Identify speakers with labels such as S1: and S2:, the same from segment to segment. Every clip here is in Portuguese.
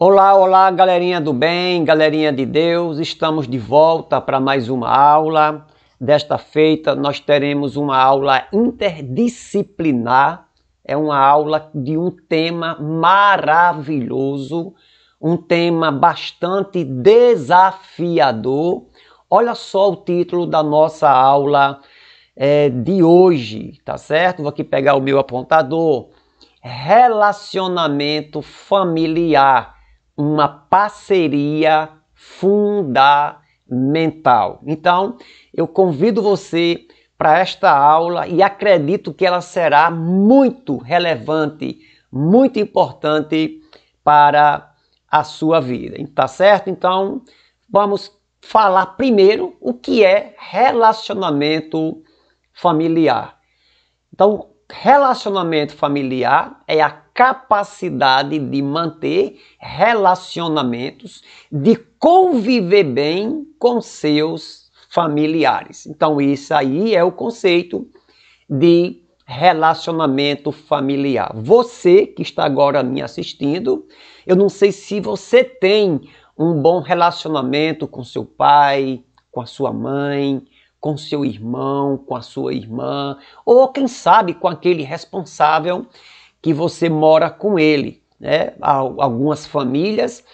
S1: Olá, olá, galerinha do bem, galerinha de Deus. Estamos de volta para mais uma aula. Desta feita, nós teremos uma aula interdisciplinar. É uma aula de um tema maravilhoso, um tema bastante desafiador. Olha só o título da nossa aula é, de hoje, tá certo? Vou aqui pegar o meu apontador. Relacionamento familiar uma parceria fundamental. Então, eu convido você para esta aula e acredito que ela será muito relevante, muito importante para a sua vida, tá certo? Então, vamos falar primeiro o que é relacionamento familiar. Então, relacionamento familiar é a capacidade de manter relacionamentos, de conviver bem com seus familiares. Então, isso aí é o conceito de relacionamento familiar. Você que está agora me assistindo, eu não sei se você tem um bom relacionamento com seu pai, com a sua mãe, com seu irmão, com a sua irmã, ou quem sabe com aquele responsável que você mora com ele. Né? Algumas famílias,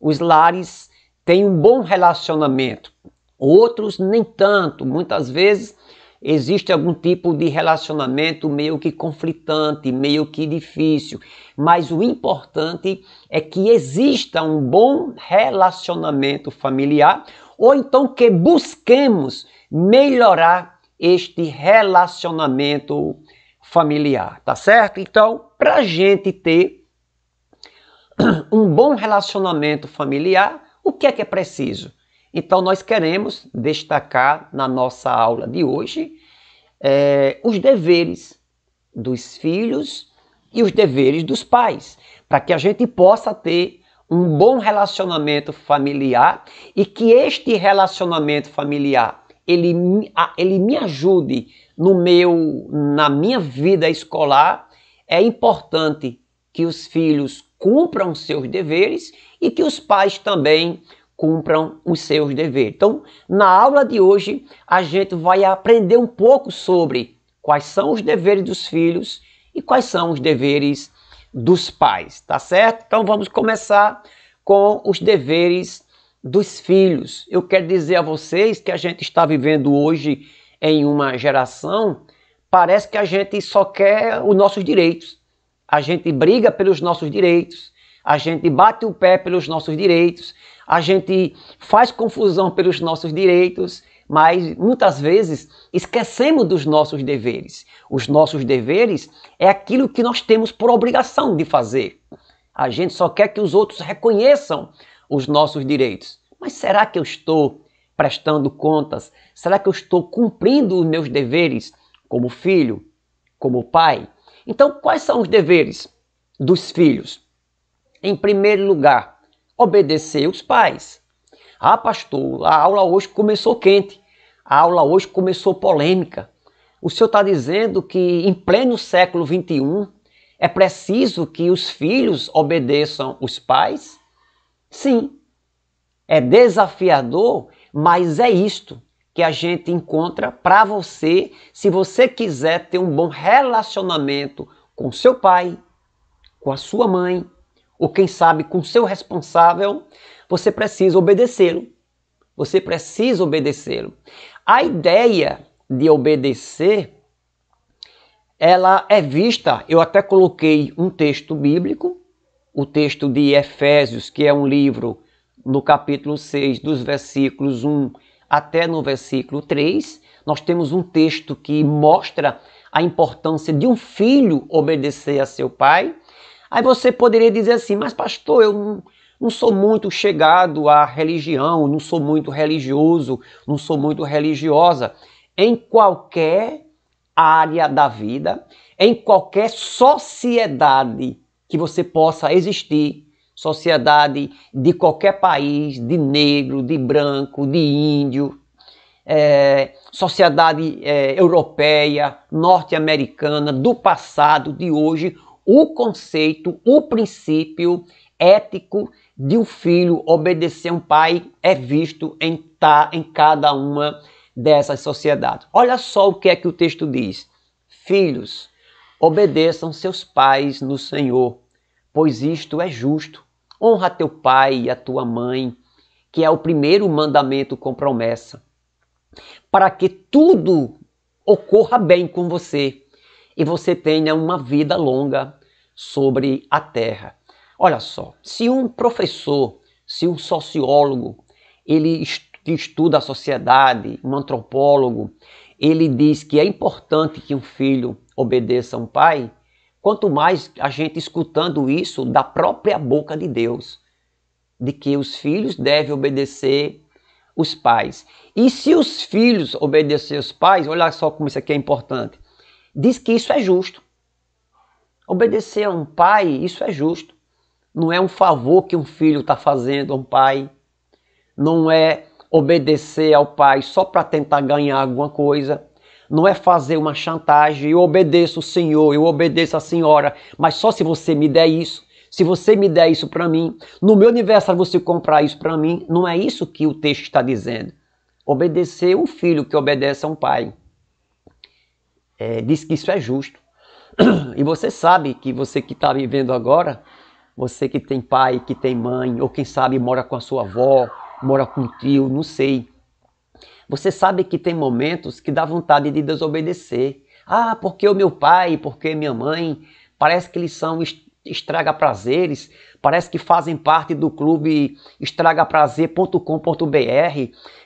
S1: os lares têm um bom relacionamento, outros nem tanto. Muitas vezes existe algum tipo de relacionamento meio que conflitante, meio que difícil, mas o importante é que exista um bom relacionamento familiar ou então que busquemos melhorar este relacionamento familiar, tá certo? Então, para a gente ter um bom relacionamento familiar, o que é que é preciso? Então, nós queremos destacar na nossa aula de hoje é, os deveres dos filhos e os deveres dos pais, para que a gente possa ter um bom relacionamento familiar e que este relacionamento familiar ele, ele me ajude no meu, na minha vida escolar, é importante que os filhos cumpram seus deveres e que os pais também cumpram os seus deveres. Então, na aula de hoje, a gente vai aprender um pouco sobre quais são os deveres dos filhos e quais são os deveres dos pais, tá certo? Então, vamos começar com os deveres dos filhos. Eu quero dizer a vocês que a gente está vivendo hoje em uma geração, parece que a gente só quer os nossos direitos. A gente briga pelos nossos direitos, a gente bate o pé pelos nossos direitos, a gente faz confusão pelos nossos direitos, mas muitas vezes esquecemos dos nossos deveres. Os nossos deveres é aquilo que nós temos por obrigação de fazer. A gente só quer que os outros reconheçam os nossos direitos. Mas será que eu estou prestando contas? Será que eu estou cumprindo os meus deveres como filho, como pai? Então, quais são os deveres dos filhos? Em primeiro lugar, obedecer os pais. Ah, pastor, a aula hoje começou quente. A aula hoje começou polêmica. O senhor está dizendo que em pleno século XXI é preciso que os filhos obedeçam os pais? Sim, é desafiador, mas é isto que a gente encontra para você se você quiser ter um bom relacionamento com seu pai, com a sua mãe, ou quem sabe com seu responsável, você precisa obedecê-lo. Você precisa obedecê-lo. A ideia de obedecer ela é vista, eu até coloquei um texto bíblico o texto de Efésios, que é um livro, no capítulo 6, dos versículos 1 até no versículo 3, nós temos um texto que mostra a importância de um filho obedecer a seu pai. Aí você poderia dizer assim, mas pastor, eu não, não sou muito chegado à religião, não sou muito religioso, não sou muito religiosa. Em qualquer área da vida, em qualquer sociedade que você possa existir sociedade de qualquer país, de negro, de branco, de índio, é, sociedade é, europeia, norte-americana, do passado, de hoje, o conceito, o princípio ético de um filho obedecer a um pai é visto em, tá, em cada uma dessas sociedades. Olha só o que é que o texto diz. Filhos, Obedeçam seus pais no Senhor, pois isto é justo. Honra teu pai e a tua mãe, que é o primeiro mandamento com promessa, para que tudo ocorra bem com você e você tenha uma vida longa sobre a terra. Olha só, se um professor, se um sociólogo, ele estuda a sociedade, um antropólogo, ele diz que é importante que um filho obedeçam Pai, quanto mais a gente escutando isso da própria boca de Deus, de que os filhos devem obedecer os pais. E se os filhos obedecerem os pais, olha só como isso aqui é importante. Diz que isso é justo. Obedecer a um pai, isso é justo. Não é um favor que um filho está fazendo a um pai. Não é obedecer ao pai só para tentar ganhar alguma coisa não é fazer uma chantagem, eu obedeço o Senhor, eu obedeço a senhora, mas só se você me der isso. Se você me der isso para mim, no meu aniversário você comprar isso para mim, não é isso que o texto está dizendo. Obedecer um filho que obedece a um pai. É, diz que isso é justo. E você sabe que você que está vivendo agora, você que tem pai, que tem mãe, ou quem sabe mora com a sua avó, mora com o tio, não sei. Você sabe que tem momentos que dá vontade de desobedecer. Ah, porque o meu pai, porque minha mãe, parece que eles são estraga prazeres, parece que fazem parte do clube estragaprazer.com.br,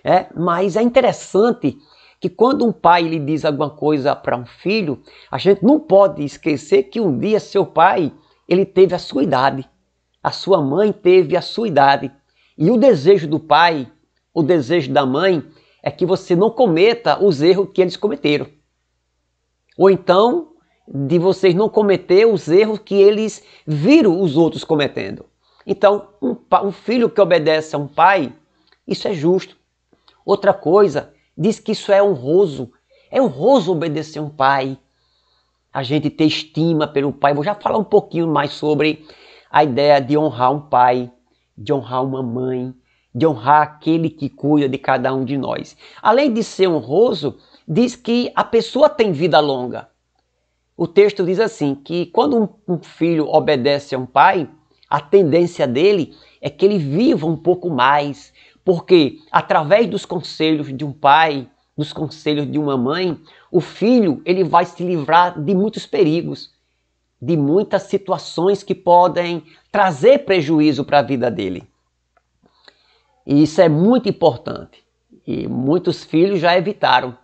S1: é? mas é interessante que quando um pai lhe diz alguma coisa para um filho, a gente não pode esquecer que um dia seu pai, ele teve a sua idade, a sua mãe teve a sua idade, e o desejo do pai, o desejo da mãe é que você não cometa os erros que eles cometeram. Ou então, de vocês não cometer os erros que eles viram os outros cometendo. Então, um, um filho que obedece a um pai, isso é justo. Outra coisa, diz que isso é honroso. É honroso obedecer um pai. A gente ter estima pelo pai. Vou já falar um pouquinho mais sobre a ideia de honrar um pai, de honrar uma mãe de honrar aquele que cuida de cada um de nós. Além de ser honroso, diz que a pessoa tem vida longa. O texto diz assim: que quando um filho obedece a um pai, a tendência dele é que ele viva um pouco mais, porque através dos conselhos de um pai, dos conselhos de uma mãe, o filho ele vai se livrar de muitos perigos, de muitas situações que podem trazer prejuízo para a vida dele. E isso é muito importante. E muitos filhos já evitaram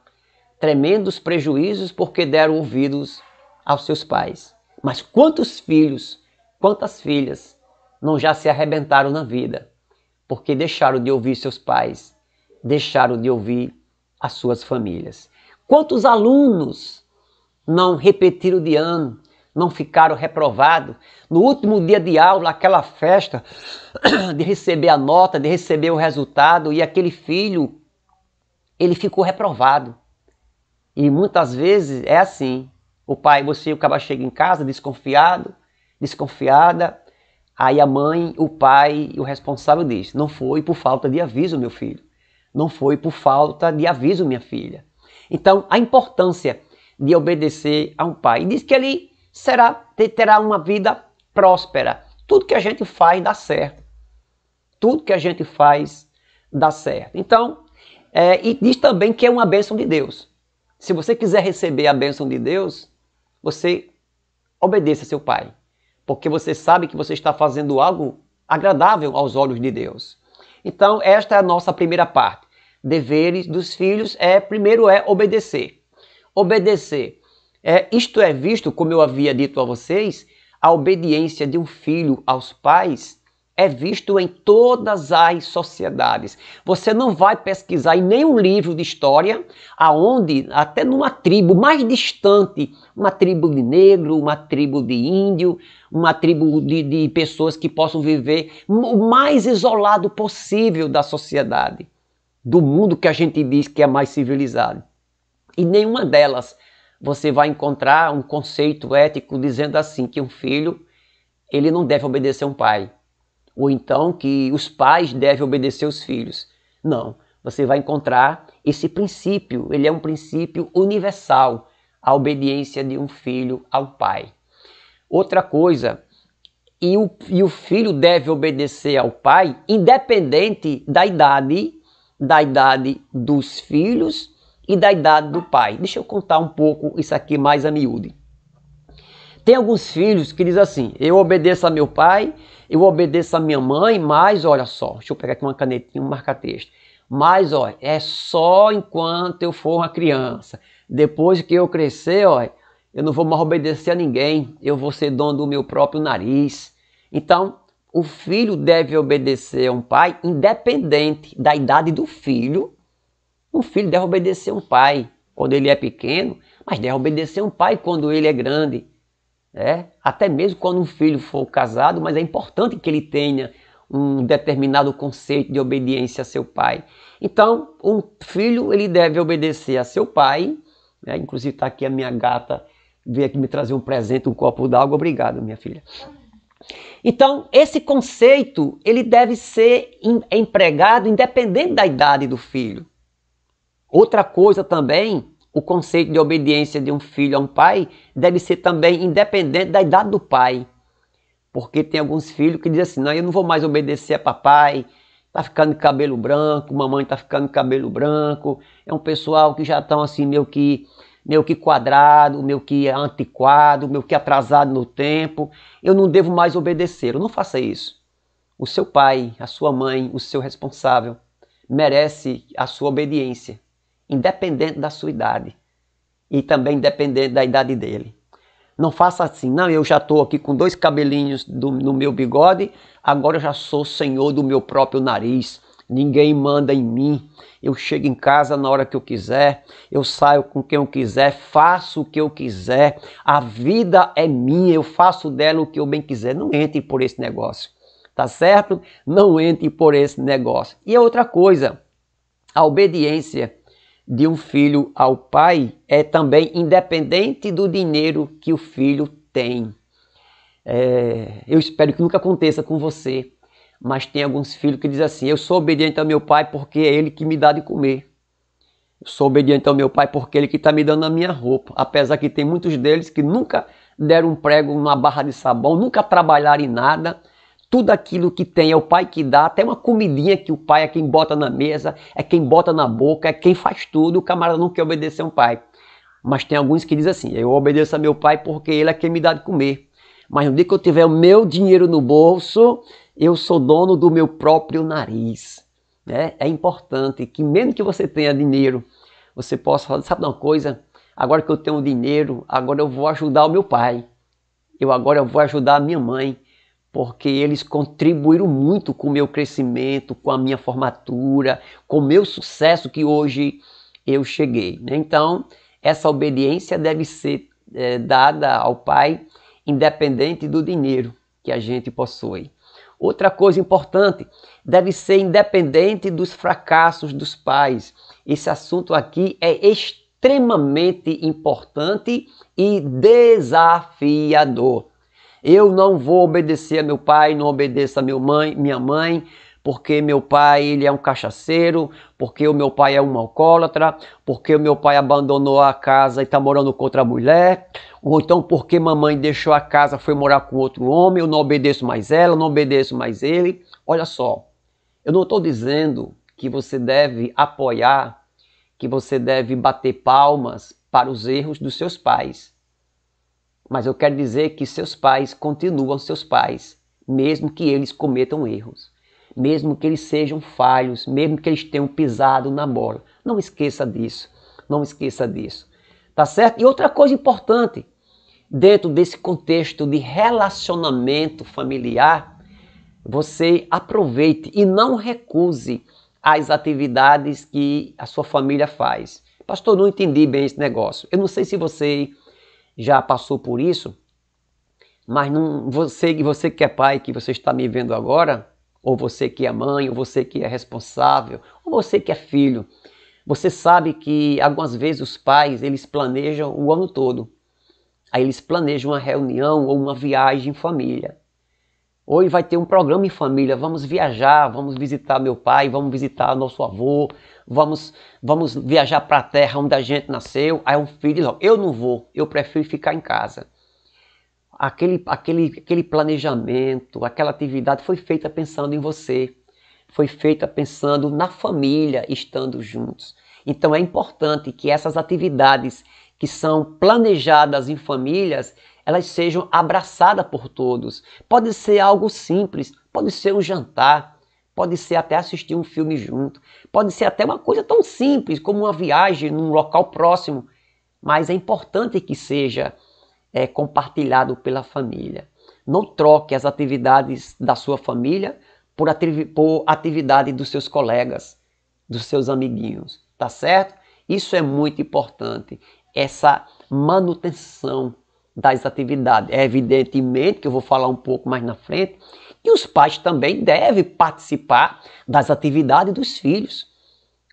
S1: tremendos prejuízos porque deram ouvidos aos seus pais. Mas quantos filhos, quantas filhas não já se arrebentaram na vida porque deixaram de ouvir seus pais, deixaram de ouvir as suas famílias? Quantos alunos não repetiram de ano não ficaram reprovados. No último dia de aula, aquela festa de receber a nota, de receber o resultado, e aquele filho, ele ficou reprovado. E muitas vezes é assim. O pai, você, o chega em casa desconfiado, desconfiada. Aí a mãe, o pai, o responsável diz: Não foi por falta de aviso, meu filho. Não foi por falta de aviso, minha filha. Então, a importância de obedecer a um pai. E diz que ele será terá uma vida próspera. Tudo que a gente faz dá certo. Tudo que a gente faz dá certo. Então, é, e diz também que é uma bênção de Deus. Se você quiser receber a bênção de Deus, você obedeça seu pai, porque você sabe que você está fazendo algo agradável aos olhos de Deus. Então, esta é a nossa primeira parte. Deveres dos filhos é primeiro é obedecer. Obedecer é, isto é visto, como eu havia dito a vocês, a obediência de um filho aos pais é visto em todas as sociedades. Você não vai pesquisar em nenhum livro de história aonde até numa tribo mais distante, uma tribo de negro, uma tribo de índio, uma tribo de, de pessoas que possam viver o mais isolado possível da sociedade, do mundo que a gente diz que é mais civilizado. E nenhuma delas você vai encontrar um conceito ético dizendo assim que um filho ele não deve obedecer um pai, ou então que os pais devem obedecer os filhos. Não, você vai encontrar esse princípio, ele é um princípio universal, a obediência de um filho ao pai. Outra coisa, e o, e o filho deve obedecer ao pai independente da idade, da idade dos filhos e da idade do pai. Deixa eu contar um pouco isso aqui mais a miúde. Tem alguns filhos que dizem assim: eu obedeço a meu pai, eu obedeço a minha mãe, mas olha só, deixa eu pegar aqui uma canetinha, um marca-texto. Mas olha, é só enquanto eu for uma criança. Depois que eu crescer, olha, eu não vou mais obedecer a ninguém, eu vou ser dono do meu próprio nariz. Então, o filho deve obedecer a um pai independente da idade do filho o filho deve obedecer um pai quando ele é pequeno, mas deve obedecer um pai quando ele é grande. Né? Até mesmo quando um filho for casado, mas é importante que ele tenha um determinado conceito de obediência a seu pai. Então, um filho ele deve obedecer a seu pai. Né? Inclusive está aqui a minha gata veio aqui me trazer um presente, um copo d'água. Obrigado, minha filha. Então, esse conceito ele deve ser empregado independente da idade do filho. Outra coisa também, o conceito de obediência de um filho a um pai deve ser também independente da idade do pai. Porque tem alguns filhos que dizem assim: não, eu não vou mais obedecer a papai, tá ficando cabelo branco, mamãe tá ficando cabelo branco. É um pessoal que já estão assim, meio que, meio que quadrado, meio que antiquado, meio que atrasado no tempo. Eu não devo mais obedecer. Eu não faça isso. O seu pai, a sua mãe, o seu responsável merece a sua obediência independente da sua idade e também independente da idade dele. Não faça assim, não, eu já estou aqui com dois cabelinhos do, no meu bigode, agora eu já sou senhor do meu próprio nariz. Ninguém manda em mim. Eu chego em casa na hora que eu quiser, eu saio com quem eu quiser, faço o que eu quiser. A vida é minha, eu faço dela o que eu bem quiser. Não entre por esse negócio, tá certo? Não entre por esse negócio. E é outra coisa, a obediência de um filho ao pai é também independente do dinheiro que o filho tem. É, eu espero que nunca aconteça com você, mas tem alguns filhos que dizem assim: Eu sou obediente ao meu pai porque é ele que me dá de comer. Eu sou obediente ao meu pai porque é ele que está me dando a minha roupa. Apesar que tem muitos deles que nunca deram um prego numa barra de sabão, nunca trabalharam em nada, tudo aquilo que tem é o pai que dá, até uma comidinha que o pai é quem bota na mesa, é quem bota na boca, é quem faz tudo, o camarada não quer obedecer um pai. Mas tem alguns que dizem assim, eu obedeço a meu pai porque ele é quem me dá de comer. Mas no dia que eu tiver o meu dinheiro no bolso, eu sou dono do meu próprio nariz. Né? É importante que mesmo que você tenha dinheiro, você possa falar, sabe uma coisa? Agora que eu tenho dinheiro, agora eu vou ajudar o meu pai. Eu agora eu vou ajudar a minha mãe porque eles contribuíram muito com o meu crescimento, com a minha formatura, com o meu sucesso que hoje eu cheguei. Né? Então, essa obediência deve ser é, dada ao Pai, independente do dinheiro que a gente possui. Outra coisa importante, deve ser independente dos fracassos dos pais. Esse assunto aqui é extremamente importante e desafiador. Eu não vou obedecer a meu pai, não obedeço a minha mãe, minha mãe, porque meu pai ele é um cachaceiro, porque o meu pai é um alcoólatra, porque o meu pai abandonou a casa e está morando com outra mulher, ou então porque mamãe deixou a casa, foi morar com outro homem, eu não obedeço mais ela, não obedeço mais ele. Olha só, eu não estou dizendo que você deve apoiar, que você deve bater palmas para os erros dos seus pais. Mas eu quero dizer que seus pais continuam seus pais, mesmo que eles cometam erros, mesmo que eles sejam falhos, mesmo que eles tenham pisado na bola. Não esqueça disso. Não esqueça disso. Tá certo? E outra coisa importante, dentro desse contexto de relacionamento familiar, você aproveite e não recuse as atividades que a sua família faz. Pastor, não entendi bem esse negócio. Eu não sei se você já passou por isso, mas não, você, você que é pai, que você está me vendo agora, ou você que é mãe, ou você que é responsável, ou você que é filho, você sabe que algumas vezes os pais, eles planejam o ano todo. Aí eles planejam uma reunião ou uma viagem em família. Hoje vai ter um programa em família, vamos viajar, vamos visitar meu pai, vamos visitar nosso avô, vamos, vamos viajar para a terra onde a gente nasceu. Aí um filho diz, eu não vou, eu prefiro ficar em casa. Aquele, aquele, aquele planejamento, aquela atividade foi feita pensando em você, foi feita pensando na família, estando juntos. Então é importante que essas atividades que são planejadas em famílias, elas sejam abraçadas por todos. Pode ser algo simples, pode ser um jantar, pode ser até assistir um filme junto, pode ser até uma coisa tão simples como uma viagem num local próximo, mas é importante que seja é, compartilhado pela família. Não troque as atividades da sua família por, por atividade dos seus colegas, dos seus amiguinhos, tá certo? Isso é muito importante, essa manutenção das atividades. É evidentemente que eu vou falar um pouco mais na frente, que os pais também devem participar das atividades dos filhos.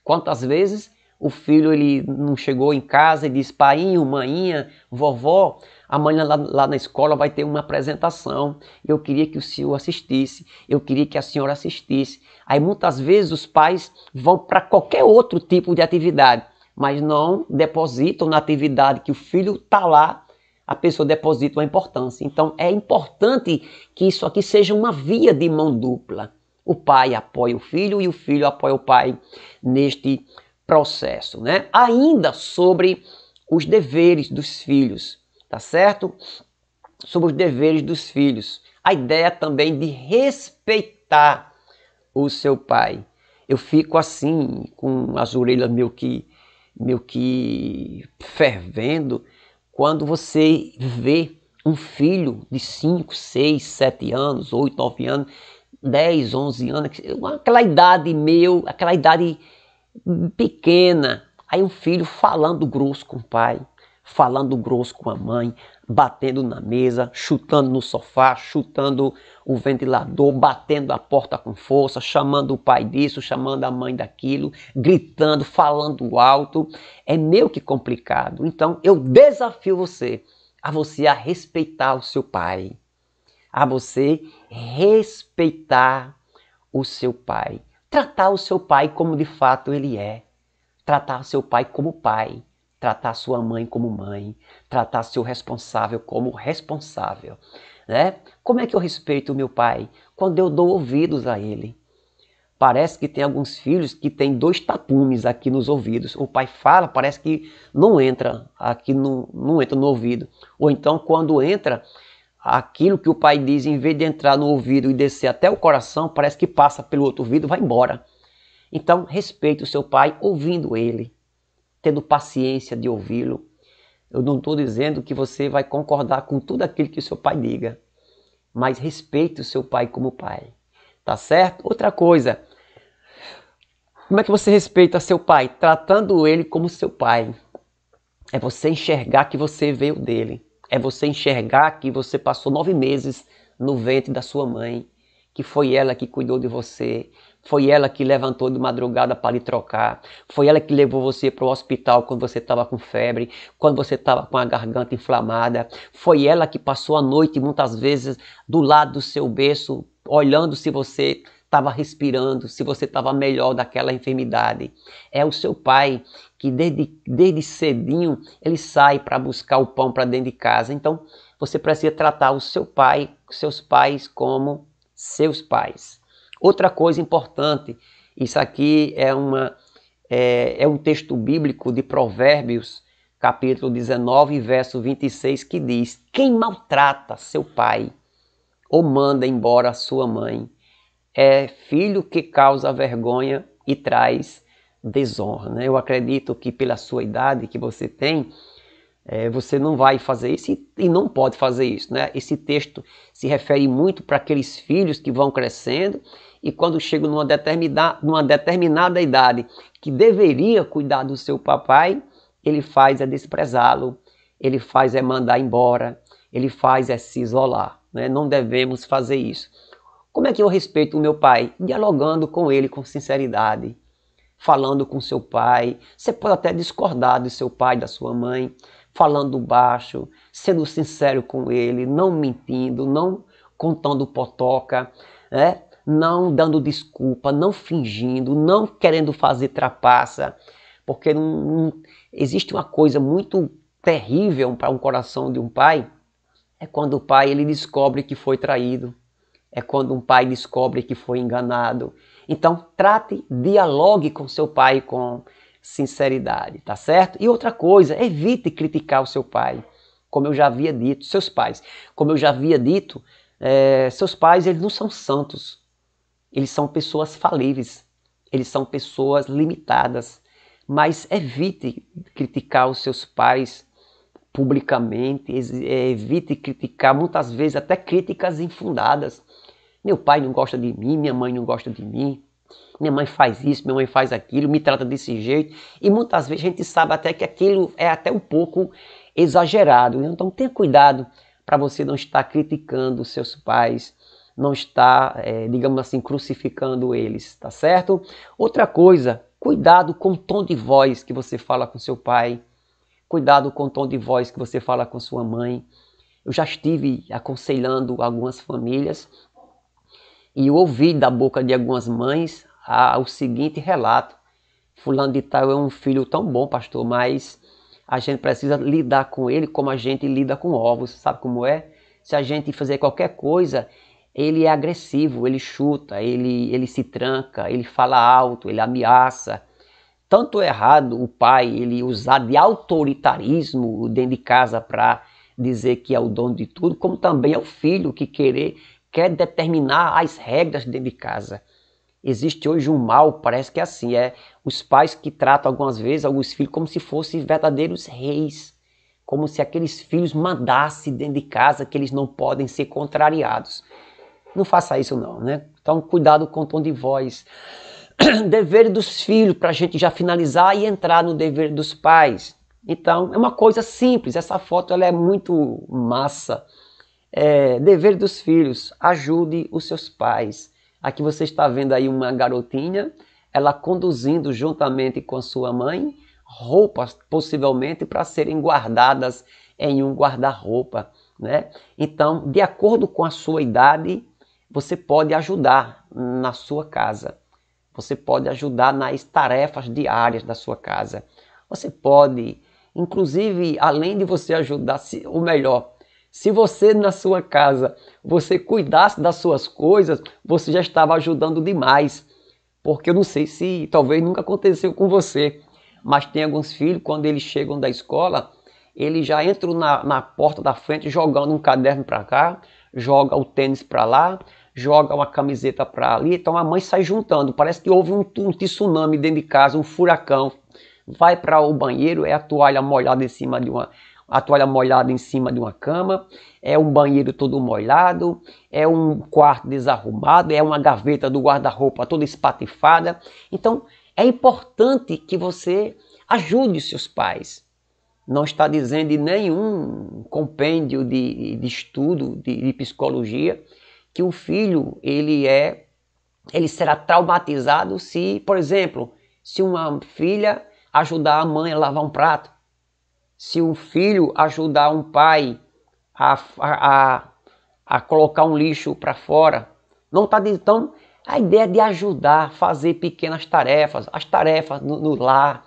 S1: Quantas vezes o filho ele não chegou em casa e diz: pai maninha, vovó, amanhã lá, lá, na escola vai ter uma apresentação. Eu queria que o senhor assistisse, eu queria que a senhora assistisse. Aí muitas vezes os pais vão para qualquer outro tipo de atividade, mas não depositam na atividade que o filho está lá a pessoa deposita uma importância. Então é importante que isso aqui seja uma via de mão dupla. O pai apoia o filho e o filho apoia o pai neste processo, né? Ainda sobre os deveres dos filhos, tá certo? Sobre os deveres dos filhos. A ideia também de respeitar o seu pai. Eu fico assim com as orelhas meio que meio que fervendo quando você vê um filho de 5, 6, 7 anos, 8, 9 anos, 10, 11 anos, aquela idade meu, aquela idade pequena, aí um filho falando grosso com o pai, falando grosso com a mãe, batendo na mesa, chutando no sofá, chutando o ventilador, batendo a porta com força, chamando o pai disso, chamando a mãe daquilo, gritando, falando alto. É meio que complicado. Então eu desafio você a você a respeitar o seu pai, a você respeitar o seu pai, tratar o seu pai como de fato ele é, tratar o seu pai como pai tratar sua mãe como mãe, tratar seu responsável como responsável, né? Como é que eu respeito o meu pai? Quando eu dou ouvidos a ele. Parece que tem alguns filhos que têm dois tapumes aqui nos ouvidos. O pai fala, parece que não entra aqui, no, não entra no ouvido. Ou então, quando entra, aquilo que o pai diz, em vez de entrar no ouvido e descer até o coração, parece que passa pelo outro ouvido, vai embora. Então, respeite o seu pai ouvindo ele tendo paciência de ouvi-lo. Eu não estou dizendo que você vai concordar com tudo aquilo que o seu pai diga, mas respeite o seu pai como pai, tá certo? Outra coisa, como é que você respeita seu pai? Tratando ele como seu pai. É você enxergar que você veio dele. É você enxergar que você passou nove meses no ventre da sua mãe, que foi ela que cuidou de você, foi ela que levantou de madrugada para lhe trocar. Foi ela que levou você para o hospital quando você estava com febre, quando você estava com a garganta inflamada. Foi ela que passou a noite, muitas vezes, do lado do seu berço, olhando se você estava respirando, se você estava melhor daquela enfermidade. É o seu pai que desde, desde cedinho ele sai para buscar o pão para dentro de casa. Então você precisa tratar o seu pai, seus pais como seus pais. Outra coisa importante, isso aqui é, uma, é, é um texto bíblico de Provérbios, capítulo 19, verso 26, que diz: Quem maltrata seu pai ou manda embora sua mãe é filho que causa vergonha e traz desonra. Né? Eu acredito que pela sua idade que você tem, é, você não vai fazer isso e, e, não pode fazer isso. Né? Esse texto se refere muito para aqueles filhos que vão crescendo e quando chego numa determinada, numa determinada idade que deveria cuidar do seu papai, ele faz é desprezá-lo, ele faz é mandar embora, ele faz é se isolar. Né? Não devemos fazer isso. Como é que eu respeito o meu pai? Dialogando com ele com sinceridade, falando com seu pai. Você pode até discordar do seu pai, da sua mãe, falando baixo, sendo sincero com ele, não mentindo, não contando potoca, né? não dando desculpa, não fingindo, não querendo fazer trapaça, porque não, não, existe uma coisa muito terrível para um coração de um pai, é quando o pai ele descobre que foi traído, é quando um pai descobre que foi enganado. Então, trate, dialogue com seu pai com sinceridade, tá certo? E outra coisa, evite criticar o seu pai, como eu já havia dito, seus pais, como eu já havia dito, é, seus pais eles não são santos. Eles são pessoas falíveis, eles são pessoas limitadas. Mas evite criticar os seus pais publicamente, é, evite criticar muitas vezes até críticas infundadas. Meu pai não gosta de mim, minha mãe não gosta de mim, minha mãe faz isso, minha mãe faz aquilo, me trata desse jeito. E muitas vezes a gente sabe até que aquilo é até um pouco exagerado. Né? Então tenha cuidado para você não estar criticando os seus pais, não está, é, digamos assim, crucificando eles, tá certo? Outra coisa, cuidado com o tom de voz que você fala com seu pai, cuidado com o tom de voz que você fala com sua mãe. Eu já estive aconselhando algumas famílias e ouvi da boca de algumas mães a, ah, o seguinte relato: Fulano de Tal é um filho tão bom, pastor, mas a gente precisa lidar com ele como a gente lida com ovos, sabe como é? Se a gente fizer qualquer coisa, ele é agressivo, ele chuta, ele, ele se tranca, ele fala alto, ele ameaça. Tanto é errado o pai ele usar de autoritarismo dentro de casa para dizer que é o dono de tudo, como também é o filho que querer quer determinar as regras dentro de casa. Existe hoje um mal, parece que é assim, é os pais que tratam algumas vezes alguns filhos como se fossem verdadeiros reis, como se aqueles filhos mandassem dentro de casa que eles não podem ser contrariados. Não faça isso não, né? Então cuidado com o tom de voz. dever dos filhos, para a gente já finalizar e entrar no dever dos pais. Então é uma coisa simples, essa foto ela é muito massa. É, dever dos filhos, ajude os seus pais. Aqui você está vendo aí uma garotinha, ela conduzindo juntamente com a sua mãe roupas, possivelmente para serem guardadas em um guarda-roupa, né? Então, de acordo com a sua idade, você pode ajudar na sua casa. Você pode ajudar nas tarefas diárias da sua casa. Você pode, inclusive, além de você ajudar, se, ou melhor, se você na sua casa você cuidasse das suas coisas, você já estava ajudando demais. Porque eu não sei se talvez nunca aconteceu com você, mas tem alguns filhos, quando eles chegam da escola, eles já entram na, na porta da frente jogando um caderno para cá, joga o tênis para lá, joga uma camiseta para ali, então a mãe sai juntando. Parece que houve um, um tsunami dentro de casa, um furacão. Vai para o banheiro, é a toalha molhada em cima de uma a toalha molhada em cima de uma cama, é um banheiro todo molhado, é um quarto desarrumado, é uma gaveta do guarda-roupa toda espatifada. Então, é importante que você ajude seus pais. Não está dizendo em nenhum compêndio de, de estudo de, de psicologia que o filho ele é ele será traumatizado se, por exemplo, se uma filha ajudar a mãe a lavar um prato, se um filho ajudar um pai a, a, a, a colocar um lixo para fora, não está então a ideia de ajudar, fazer pequenas tarefas, as tarefas no, no lar,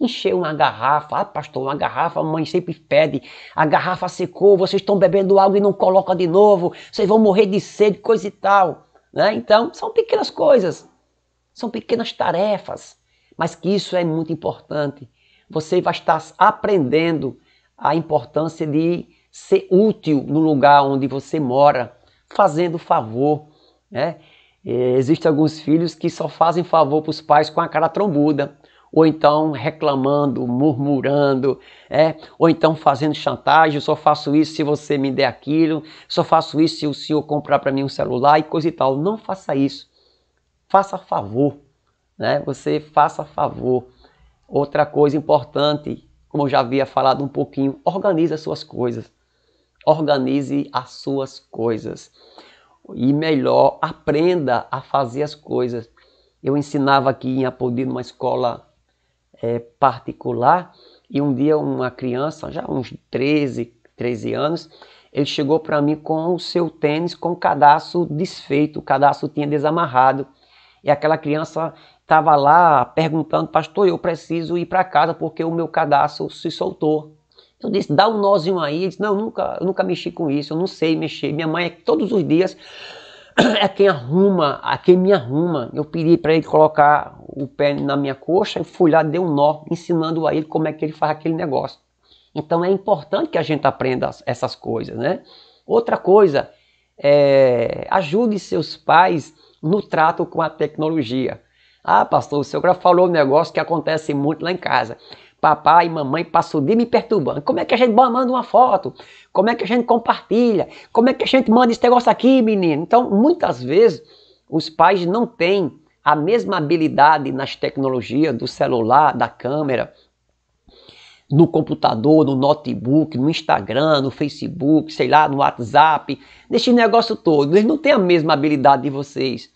S1: encher uma garrafa. Ah, pastor, uma garrafa, a mãe sempre pede. A garrafa secou, vocês estão bebendo algo e não coloca de novo. Vocês vão morrer de sede, coisa e tal. Né? Então, são pequenas coisas. São pequenas tarefas. Mas que isso é muito importante. Você vai estar aprendendo a importância de ser útil no lugar onde você mora, fazendo favor, né? Eh, existem alguns filhos que só fazem favor para os pais com a cara trombuda ou então reclamando, murmurando, é? ou então fazendo chantagem, eu só faço isso se você me der aquilo, só faço isso se o senhor comprar para mim um celular e coisa e tal. Não faça isso. Faça favor, né? Você faça favor. Outra coisa importante, como eu já havia falado um pouquinho, organize as suas coisas. Organize as suas coisas. E melhor, aprenda a fazer as coisas. Eu ensinava aqui em Apodi, numa escola é, particular. E um dia uma criança, já uns 13, 13 anos, ele chegou para mim com o seu tênis com o cadastro desfeito, o cadastro tinha desamarrado. E aquela criança estava lá perguntando, pastor, eu preciso ir para casa porque o meu cadastro se soltou. Eu disse, dá um nozinho aí. Ele disse, não, nunca, eu nunca mexi com isso, eu não sei mexer. Minha mãe, é todos os dias, é quem arruma, é quem me arruma. Eu pedi para ele colocar o pé na minha coxa e fui lá, dei um nó, ensinando a ele como é que ele faz aquele negócio. Então é importante que a gente aprenda essas coisas, né? Outra coisa, é, ajude seus pais no trato com a tecnologia. Ah, pastor, o seu já falou um negócio que acontece muito lá em casa. Papai e mamãe passam o dia me perturbando. Como é que a gente manda uma foto? Como é que a gente compartilha? Como é que a gente manda esse negócio aqui, menino? Então, muitas vezes, os pais não têm a mesma habilidade nas tecnologias do celular, da câmera, no computador, no notebook, no Instagram, no Facebook, sei lá, no WhatsApp, neste negócio todo. Eles não têm a mesma habilidade de vocês.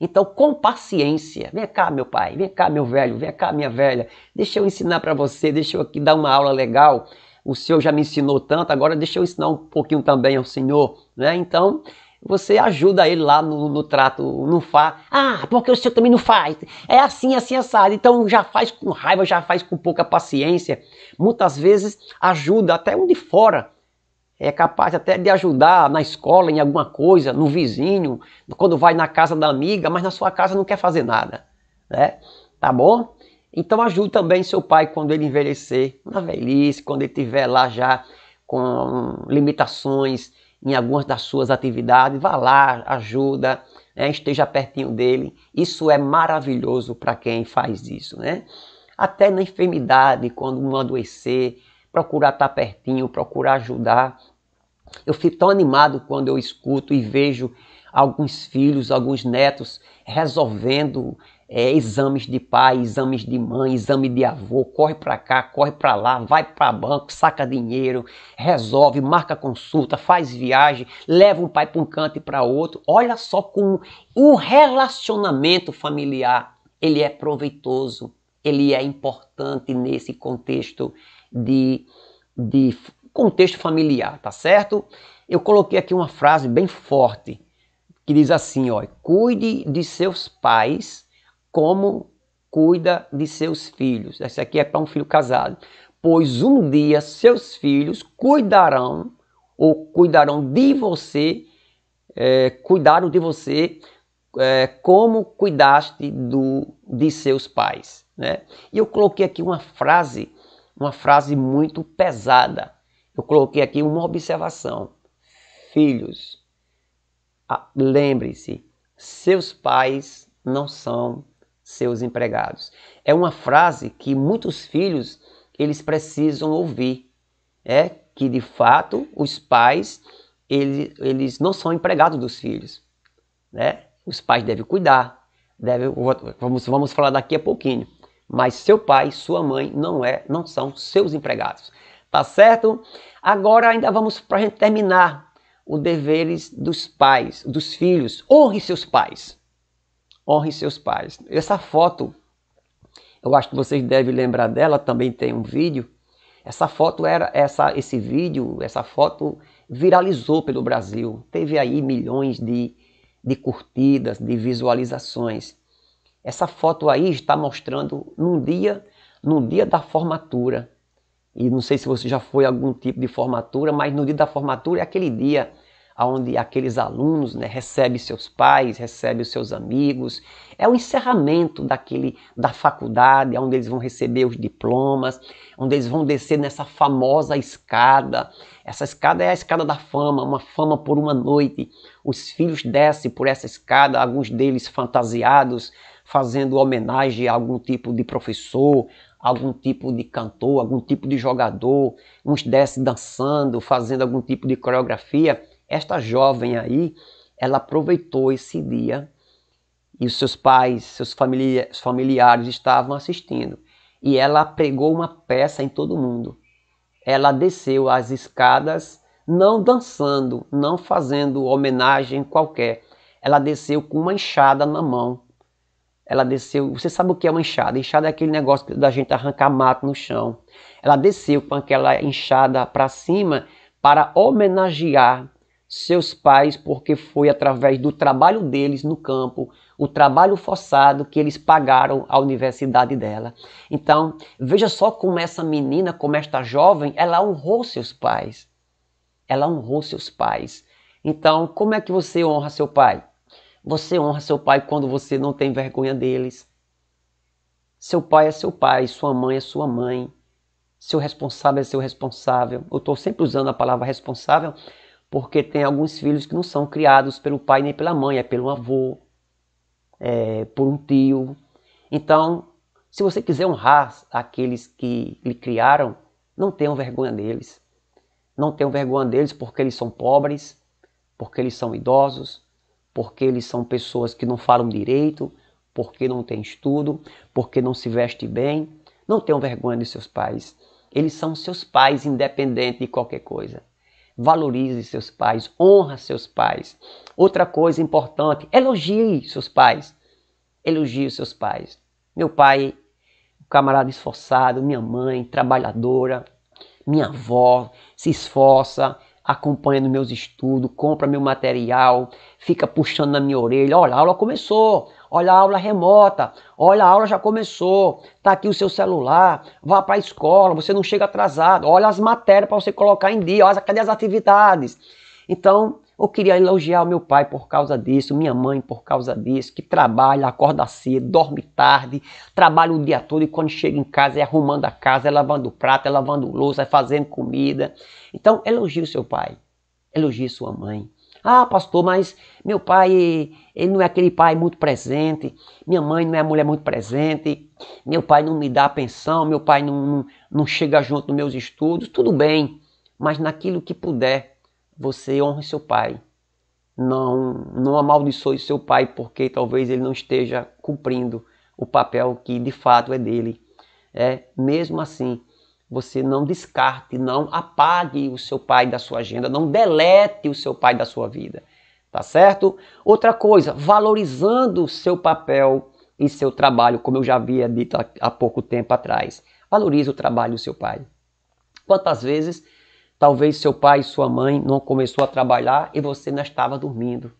S1: Então, com paciência, vem cá, meu pai, vem cá, meu velho, vem cá, minha velha, deixa eu ensinar para você, deixa eu aqui dar uma aula legal. O senhor já me ensinou tanto, agora deixa eu ensinar um pouquinho também ao senhor, né? Então, você ajuda ele lá no, no trato, não faz. Ah, porque o senhor também não faz. É assim, assim, assado. Então já faz com raiva, já faz com pouca paciência. Muitas vezes ajuda até um de fora. É capaz até de ajudar na escola, em alguma coisa, no vizinho, quando vai na casa da amiga, mas na sua casa não quer fazer nada. Né? Tá bom? Então ajude também seu pai quando ele envelhecer, na velhice, quando ele estiver lá já com limitações em algumas das suas atividades, vá lá, ajuda, né? esteja pertinho dele. Isso é maravilhoso para quem faz isso, né? Até na enfermidade, quando um adoecer, procurar estar tá pertinho, procurar ajudar. Eu fico tão animado quando eu escuto e vejo alguns filhos, alguns netos resolvendo é, exames de pai, exames de mãe, exame de avô, corre para cá, corre para lá, vai para banco, saca dinheiro, resolve, marca consulta, faz viagem, leva um pai para um canto e para outro. Olha só como o relacionamento familiar ele é proveitoso, ele é importante nesse contexto de, de contexto familiar, tá certo? Eu coloquei aqui uma frase bem forte que diz assim, ó, cuide de seus pais como cuida de seus filhos. Essa aqui é para um filho casado. Pois um dia seus filhos cuidarão ou cuidarão de você, é, cuidaram de você é, como cuidaste do, de seus pais. Né? E eu coloquei aqui uma frase, uma frase muito pesada. Eu coloquei aqui uma observação. Filhos, lembre-se, seus pais não são seus empregados. É uma frase que muitos filhos eles precisam ouvir, é que de fato os pais eles, eles não são empregados dos filhos, né? Os pais devem cuidar, devem vamos vamos falar daqui a pouquinho. Mas seu pai, sua mãe não é, não são seus empregados, tá certo? Agora ainda vamos para gente terminar o deveres dos pais, dos filhos. Honre seus pais honrem seus pais. Essa foto, eu acho que vocês devem lembrar dela, também tem um vídeo. Essa foto era essa esse vídeo, essa foto viralizou pelo Brasil. Teve aí milhões de, de curtidas, de visualizações. Essa foto aí está mostrando num dia, num dia da formatura. E não sei se você já foi a algum tipo de formatura, mas no dia da formatura é aquele dia onde aqueles alunos né, recebem seus pais, recebem os seus amigos. É o encerramento daquele da faculdade, onde eles vão receber os diplomas, onde eles vão descer nessa famosa escada. Essa escada é a escada da fama, uma fama por uma noite. Os filhos descem por essa escada, alguns deles fantasiados, fazendo homenagem a algum tipo de professor, algum tipo de cantor, algum tipo de jogador, uns descem dançando, fazendo algum tipo de coreografia esta jovem aí, ela aproveitou esse dia e os seus pais, seus familiares estavam assistindo. E ela pregou uma peça em todo mundo. Ela desceu as escadas, não dançando, não fazendo homenagem qualquer. Ela desceu com uma enxada na mão. Ela desceu. Você sabe o que é uma enxada? Enxada é aquele negócio da gente arrancar mato no chão. Ela desceu com aquela enxada para cima para homenagear seus pais, porque foi através do trabalho deles no campo, o trabalho forçado que eles pagaram a universidade dela. Então, veja só como essa menina, como esta jovem, ela honrou seus pais. Ela honrou seus pais. Então, como é que você honra seu pai? Você honra seu pai quando você não tem vergonha deles. Seu pai é seu pai, sua mãe é sua mãe, seu responsável é seu responsável. Eu estou sempre usando a palavra responsável porque tem alguns filhos que não são criados pelo pai nem pela mãe, é pelo avô, é, por um tio. Então, se você quiser honrar aqueles que lhe criaram, não tenham vergonha deles. Não tenham vergonha deles porque eles são pobres, porque eles são idosos, porque eles são pessoas que não falam direito, porque não têm estudo, porque não se veste bem. Não tenham vergonha de seus pais. Eles são seus pais, independente de qualquer coisa valorize seus pais, honra seus pais. Outra coisa importante, elogie seus pais. Elogie seus pais. Meu pai, um camarada esforçado, minha mãe, trabalhadora, minha avó, se esforça, acompanha nos meus estudos, compra meu material, fica puxando na minha orelha, olha, a aula começou, olha a aula remota, olha a aula já começou, tá aqui o seu celular, vá para a escola, você não chega atrasado, olha as matérias para você colocar em dia, olha, cadê as atividades? Então, eu queria elogiar o meu pai por causa disso, minha mãe por causa disso, que trabalha, acorda cedo, dorme tarde, trabalha o dia todo e quando chega em casa é arrumando a casa, é lavando prato, é lavando louça, é fazendo comida. Então, elogie o seu pai, elogie sua mãe, ah, pastor, mas meu pai, ele não é aquele pai muito presente, minha mãe não é mulher muito presente, meu pai não me dá pensão, meu pai não, não, não chega junto nos meus estudos. Tudo bem, mas naquilo que puder, você honre seu pai. Não, não amaldiçoe seu pai porque talvez ele não esteja cumprindo o papel que de fato é dele. É, mesmo assim, você não descarte, não apague o seu pai da sua agenda, não delete o seu pai da sua vida, tá certo? Outra coisa, valorizando o seu papel e seu trabalho, como eu já havia dito há pouco tempo atrás. Valorize o trabalho do seu pai. Quantas vezes talvez seu pai e sua mãe não começou a trabalhar e você não estava dormindo?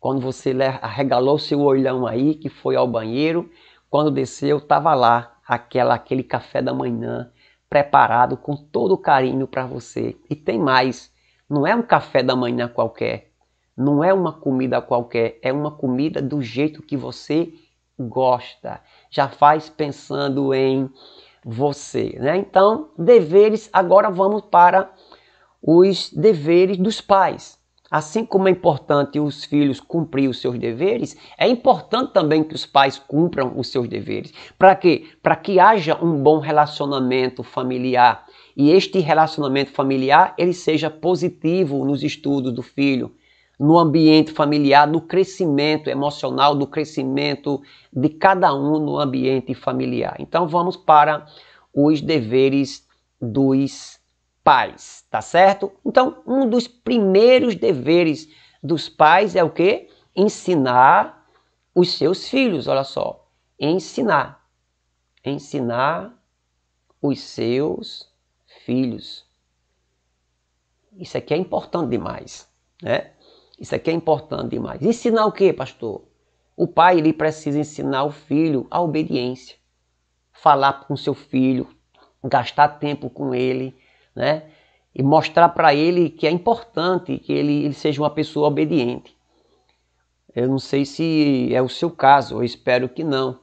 S1: Quando você arregalou seu olhão aí, que foi ao banheiro, quando desceu, estava lá aquela, aquele café da manhã, preparado com todo carinho para você. E tem mais, não é um café da manhã qualquer, não é uma comida qualquer, é uma comida do jeito que você gosta. Já faz pensando em você, né? Então, deveres, agora vamos para os deveres dos pais. Assim como é importante os filhos cumprir os seus deveres, é importante também que os pais cumpram os seus deveres. Para quê? Para que haja um bom relacionamento familiar e este relacionamento familiar ele seja positivo nos estudos do filho, no ambiente familiar, no crescimento emocional, no crescimento de cada um no ambiente familiar. Então vamos para os deveres dos pais, tá certo? Então, um dos primeiros deveres dos pais é o que? Ensinar os seus filhos, olha só. Ensinar. Ensinar os seus filhos. Isso aqui é importante demais, né? Isso aqui é importante demais. Ensinar o que, pastor? O pai ele precisa ensinar o filho a obediência, falar com seu filho, gastar tempo com ele, né? E mostrar para ele que é importante que ele, ele seja uma pessoa obediente. Eu não sei se é o seu caso, eu espero que não.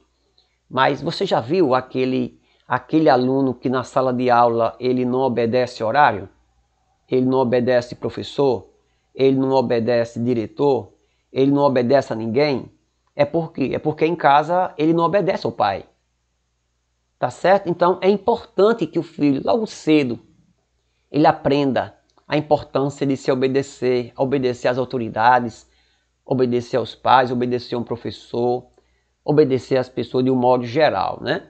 S1: Mas você já viu aquele aquele aluno que na sala de aula ele não obedece horário? Ele não obedece professor? Ele não obedece diretor? Ele não obedece a ninguém? É porque é porque em casa ele não obedece ao pai. Tá certo? Então é importante que o filho logo cedo ele aprenda a importância de se obedecer, obedecer às autoridades, obedecer aos pais, obedecer a um professor, obedecer às pessoas de um modo geral, né?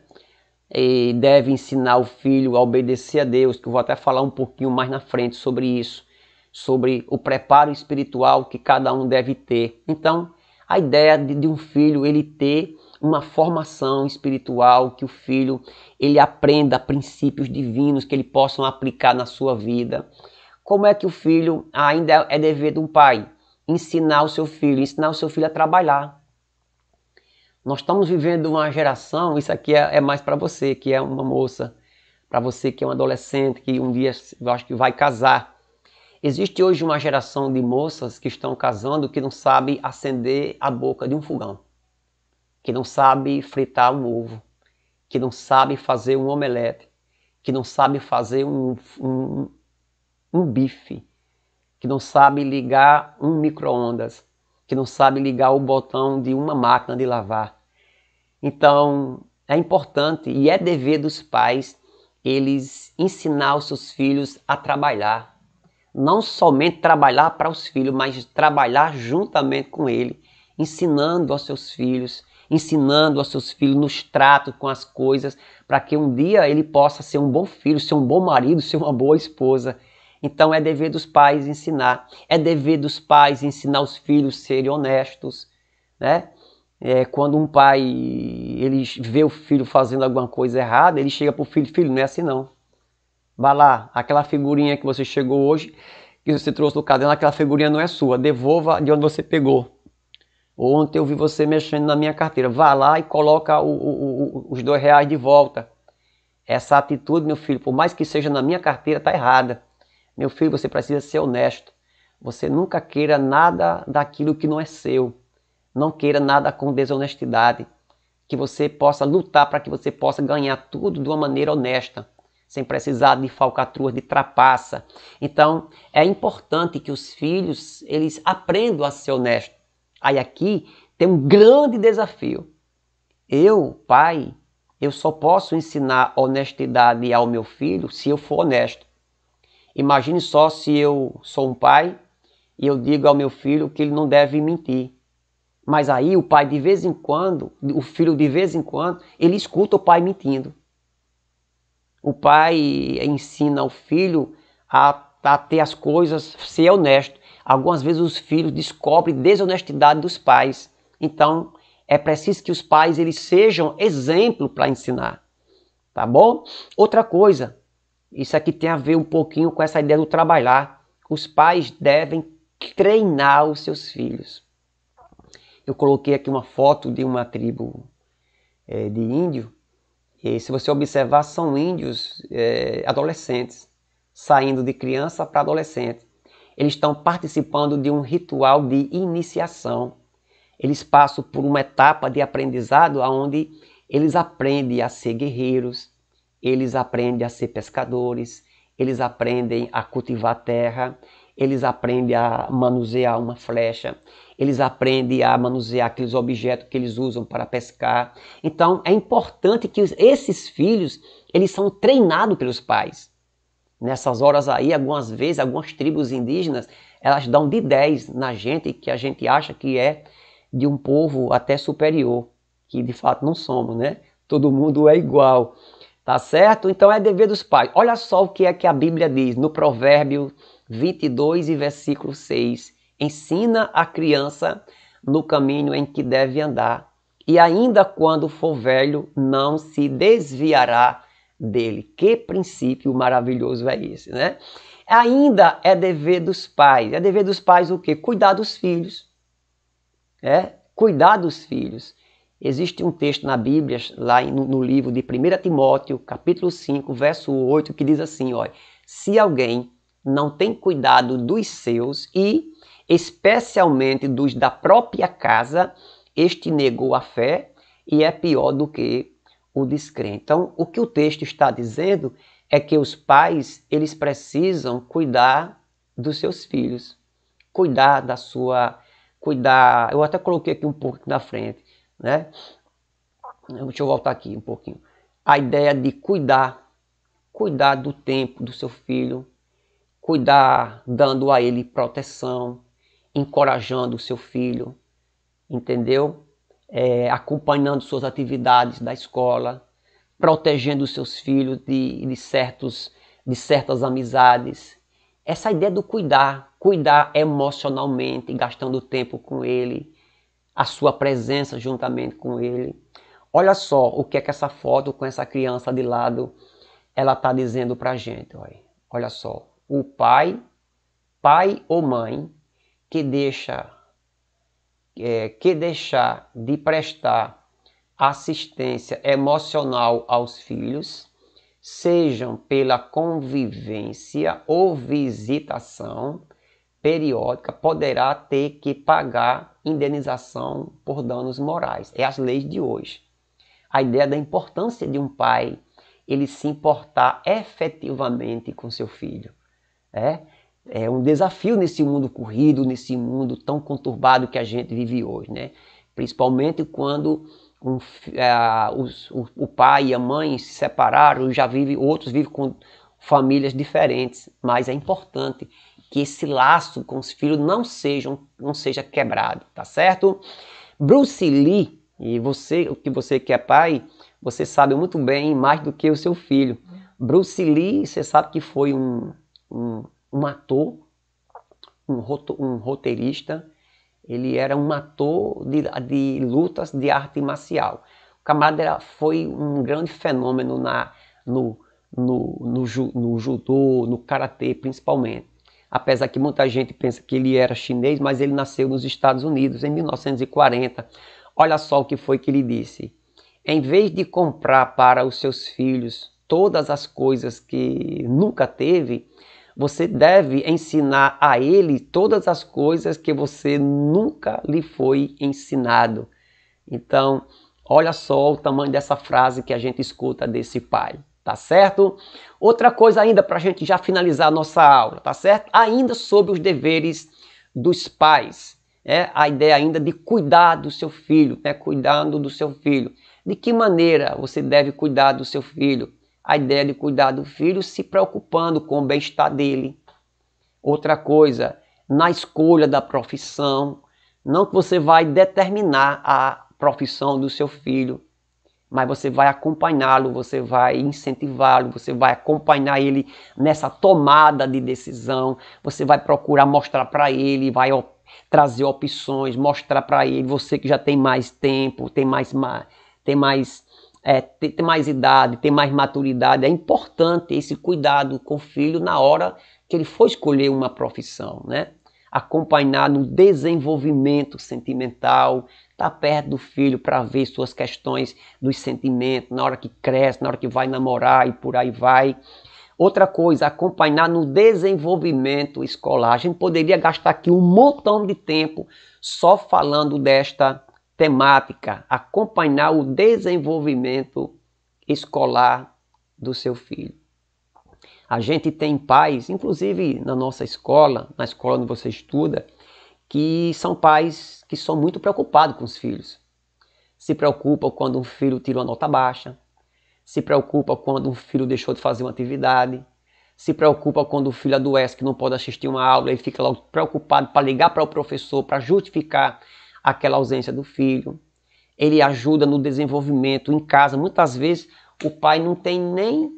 S1: E deve ensinar o filho a obedecer a Deus, que eu vou até falar um pouquinho mais na frente sobre isso, sobre o preparo espiritual que cada um deve ter. Então, a ideia de, de um filho ele ter uma formação espiritual que o filho ele aprenda princípios divinos que ele possa aplicar na sua vida. Como é que o filho ainda é dever de um pai ensinar o seu filho, ensinar o seu filho a trabalhar? Nós estamos vivendo uma geração, isso aqui é, é mais para você que é uma moça, para você que é um adolescente que um dia eu acho que vai casar. Existe hoje uma geração de moças que estão casando que não sabe acender a boca de um fogão que não sabe fritar um ovo, que não sabe fazer um omelete, que não sabe fazer um, um, um bife, que não sabe ligar um micro-ondas, que não sabe ligar o botão de uma máquina de lavar. Então, é importante e é dever dos pais eles ensinar os seus filhos a trabalhar. Não somente trabalhar para os filhos, mas trabalhar juntamente com ele, ensinando aos seus filhos, ensinando aos seus filhos nos tratos com as coisas, para que um dia ele possa ser um bom filho, ser um bom marido, ser uma boa esposa. Então é dever dos pais ensinar, é dever dos pais ensinar os filhos a serem honestos, né? É, quando um pai ele vê o filho fazendo alguma coisa errada, ele chega para o filho, filho, não é assim não. Vá lá, aquela figurinha que você chegou hoje, que você trouxe do caderno, aquela figurinha não é sua, devolva de onde você pegou. Ontem eu vi você mexendo na minha carteira. Vá lá e coloca o, o, o, os dois reais de volta. Essa atitude, meu filho, por mais que seja na minha carteira, está errada. Meu filho, você precisa ser honesto. Você nunca queira nada daquilo que não é seu. Não queira nada com desonestidade. Que você possa lutar para que você possa ganhar tudo de uma maneira honesta, sem precisar de falcatrua, de trapaça. Então, é importante que os filhos eles aprendam a ser honestos. Aí aqui tem um grande desafio. Eu, pai, eu só posso ensinar honestidade ao meu filho se eu for honesto. Imagine só se eu sou um pai e eu digo ao meu filho que ele não deve mentir. Mas aí o pai de vez em quando, o filho de vez em quando, ele escuta o pai mentindo. O pai ensina o filho a, a ter as coisas, ser honesto. Algumas vezes os filhos descobrem desonestidade dos pais. Então, é preciso que os pais eles sejam exemplo para ensinar, tá bom? Outra coisa, isso aqui tem a ver um pouquinho com essa ideia do trabalhar. Os pais devem treinar os seus filhos. Eu coloquei aqui uma foto de uma tribo é, de índio. E se você observar, são índios é, adolescentes, saindo de criança para adolescente eles estão participando de um ritual de iniciação. Eles passam por uma etapa de aprendizado onde eles aprendem a ser guerreiros, eles aprendem a ser pescadores, eles aprendem a cultivar terra, eles aprendem a manusear uma flecha, eles aprendem a manusear aqueles objetos que eles usam para pescar. Então, é importante que esses filhos, eles são treinados pelos pais. Nessas horas aí, algumas vezes, algumas tribos indígenas, elas dão de 10 na gente, que a gente acha que é de um povo até superior, que de fato não somos, né? Todo mundo é igual, tá certo? Então é dever dos pais. Olha só o que é que a Bíblia diz no Provérbio 22 e versículo 6. Ensina a criança no caminho em que deve andar, e ainda quando for velho, não se desviará dele. Que princípio maravilhoso é esse, né? Ainda é dever dos pais. É dever dos pais o quê? Cuidar dos filhos. É? Cuidar dos filhos. Existe um texto na Bíblia, lá no livro de 1 Timóteo, capítulo 5, verso 8, que diz assim, olha, se alguém não tem cuidado dos seus e especialmente dos da própria casa, este negou a fé e é pior do que o descrente. Então, o que o texto está dizendo é que os pais, eles precisam cuidar dos seus filhos, cuidar da sua, cuidar, eu até coloquei aqui um pouco na frente, né? Deixa eu voltar aqui um pouquinho. A ideia de cuidar, cuidar do tempo do seu filho, cuidar dando a ele proteção, encorajando o seu filho, entendeu? é, acompanhando suas atividades da escola, protegendo os seus filhos de, de, certos, de certas amizades. Essa ideia do cuidar, cuidar emocionalmente, gastando tempo com ele, a sua presença juntamente com ele. Olha só o que é que essa foto com essa criança de lado ela está dizendo para a gente. Olha, olha só, o pai, pai ou mãe que deixa é, que deixar de prestar assistência emocional aos filhos, sejam pela convivência ou visitação periódica, poderá ter que pagar indenização por danos morais. É as leis de hoje. A ideia da importância de um pai ele se importar efetivamente com seu filho. É? é um desafio nesse mundo corrido, nesse mundo tão conturbado que a gente vive hoje, né? Principalmente quando um, os, o, o, pai e a mãe se separaram, já vive, outros vivem com famílias diferentes, mas é importante que esse laço com os filhos não seja, não seja quebrado, tá certo? Bruce Lee, e você, o que você que é pai, você sabe muito bem, mais do que o seu filho. Bruce Lee, você sabe que foi um, um um ator, um, roto, um roteirista, ele era um ator de, de lutas de arte marcial. O camarada foi um grande fenômeno na, no, no, no, no judô, no karatê principalmente. Apesar que muita gente pensa que ele era chinês, mas ele nasceu nos Estados Unidos em 1940. Olha só o que foi que ele disse. Em vez de comprar para os seus filhos todas as coisas que nunca teve, você deve ensinar a ele todas as coisas que você nunca lhe foi ensinado. Então, olha só o tamanho dessa frase que a gente escuta desse pai, tá certo? Outra coisa ainda para a gente já finalizar a nossa aula, tá certo? Ainda sobre os deveres dos pais. É, a ideia ainda de cuidar do seu filho, né? cuidando do seu filho. De que maneira você deve cuidar do seu filho? a ideia de cuidar do filho se preocupando com o bem-estar dele. Outra coisa, na escolha da profissão, não que você vai determinar a profissão do seu filho, mas você vai acompanhá-lo, você vai incentivá-lo, você vai acompanhar ele nessa tomada de decisão, você vai procurar mostrar para ele, vai trazer opções, mostrar para ele, você que já tem mais tempo, tem mais, tem mais é, ter, ter mais idade, ter mais maturidade, é importante esse cuidado com o filho na hora que ele for escolher uma profissão, né? Acompanhar no desenvolvimento sentimental, estar tá perto do filho para ver suas questões dos sentimentos, na hora que cresce, na hora que vai namorar e por aí vai. Outra coisa, acompanhar no desenvolvimento escolar. A gente poderia gastar aqui um montão de tempo só falando desta temática, acompanhar o desenvolvimento escolar do seu filho. A gente tem pais, inclusive na nossa escola, na escola onde você estuda, que são pais que são muito preocupados com os filhos. Se preocupam quando um filho tira uma nota baixa, se preocupa quando um filho deixou de fazer uma atividade, se preocupa quando o filho adoece que não pode assistir uma aula e fica logo preocupado para ligar para o professor para justificar aquela ausência do filho. Ele ajuda no desenvolvimento em casa. Muitas vezes o pai não tem nem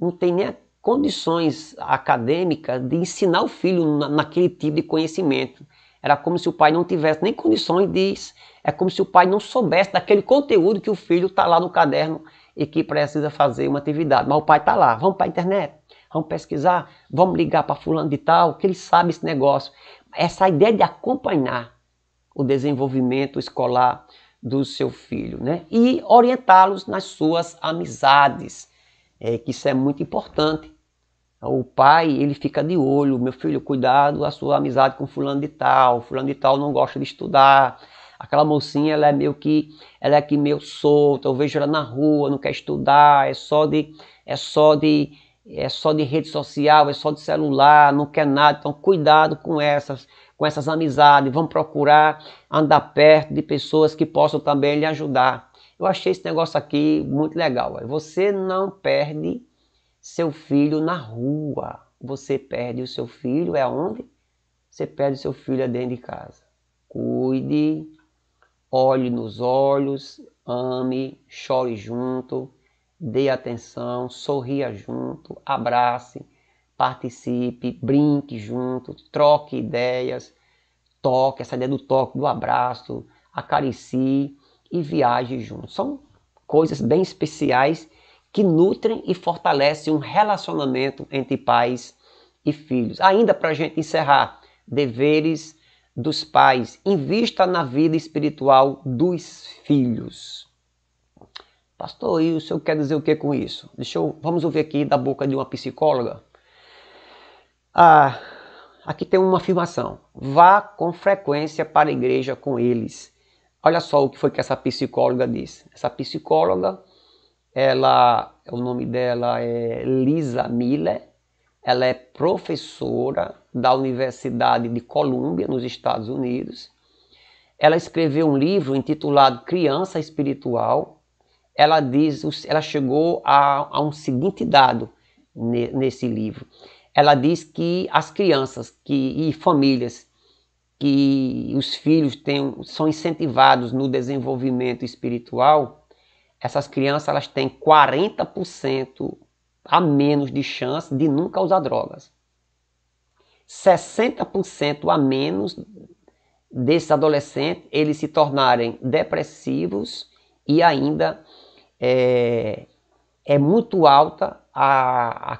S1: não tem nem condições acadêmicas de ensinar o filho naquele tipo de conhecimento. Era como se o pai não tivesse nem condições de. É como se o pai não soubesse daquele conteúdo que o filho está lá no caderno e que precisa fazer uma atividade. Mas o pai está lá, vamos para a internet, vamos pesquisar, vamos ligar para fulano de tal, que ele sabe esse negócio. Essa ideia de acompanhar o desenvolvimento escolar do seu filho, né? E orientá-los nas suas amizades, é, que isso é muito importante. O pai, ele fica de olho, meu filho, cuidado a sua amizade com fulano de tal, fulano de tal não gosta de estudar, aquela mocinha, ela é meio que, ela é que meio solta, eu vejo ela na rua, não quer estudar, é só de, é só de, é só de rede social, é só de celular, não quer nada, então cuidado com essas, com essas amizades, vamos procurar andar perto de pessoas que possam também lhe ajudar. Eu achei esse negócio aqui muito legal. Você não perde seu filho na rua. Você perde o seu filho é onde? Você perde o seu filho é dentro de casa. Cuide, olhe nos olhos, ame, chore junto, dê atenção, sorria junto, abrace participe, brinque junto, troque ideias, toque, essa ideia do toque, do abraço, acaricie e viaje junto. São coisas bem especiais que nutrem e fortalecem um relacionamento entre pais e filhos. Ainda para a gente encerrar, deveres dos pais, invista na vida espiritual dos filhos. Pastor, e o senhor quer dizer o que com isso? Deixa eu, vamos ouvir aqui da boca de uma psicóloga. Ah, aqui tem uma afirmação. Vá com frequência para a igreja com eles. Olha só o que foi que essa psicóloga disse. Essa psicóloga, ela, o nome dela é Lisa Miller. Ela é professora da Universidade de Colômbia, nos Estados Unidos. Ela escreveu um livro intitulado Criança Espiritual. Ela diz, ela chegou a, a um seguinte dado nesse livro ela diz que as crianças que, e famílias que os filhos têm, são incentivados no desenvolvimento espiritual, essas crianças elas têm 40% a menos de chance de nunca usar drogas. 60% a menos desses adolescentes eles se tornarem depressivos e ainda é, é muito alta a, a